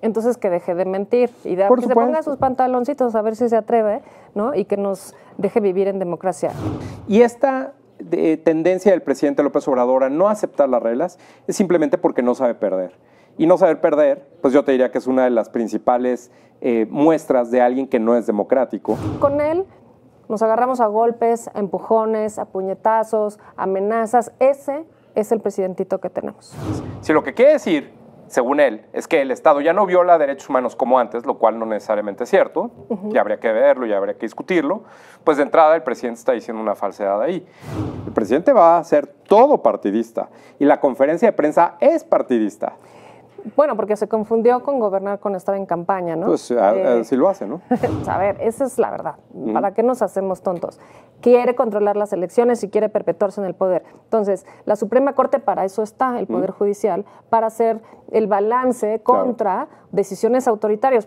Entonces que deje de mentir y de, que se ponga sus pantaloncitos a ver si se atreve, ¿no? Y que nos deje vivir en democracia. Y esta eh, tendencia del presidente López Obrador a no aceptar las reglas es simplemente porque no sabe perder. Y no saber perder, pues yo te diría que es una de las principales eh, muestras de alguien que no es democrático. Con él nos agarramos a golpes, a empujones, a puñetazos, amenazas. Ese es el presidentito que tenemos. Si lo que quiere decir según él, es que el Estado ya no viola derechos humanos como antes, lo cual no necesariamente es cierto, Y ya habría que verlo, y habría que discutirlo, pues de entrada el presidente está diciendo una falsedad ahí. El presidente va a ser todo partidista y la conferencia de prensa es partidista. Bueno, porque se confundió con gobernar con estar en campaña, ¿no? Pues eh, sí si lo hace, ¿no? a ver, esa es la verdad. ¿Para qué nos hacemos tontos? Quiere controlar las elecciones y quiere perpetuarse en el poder. Entonces, la Suprema Corte para eso está, el Poder Judicial, para hacer el balance contra decisiones autoritarias.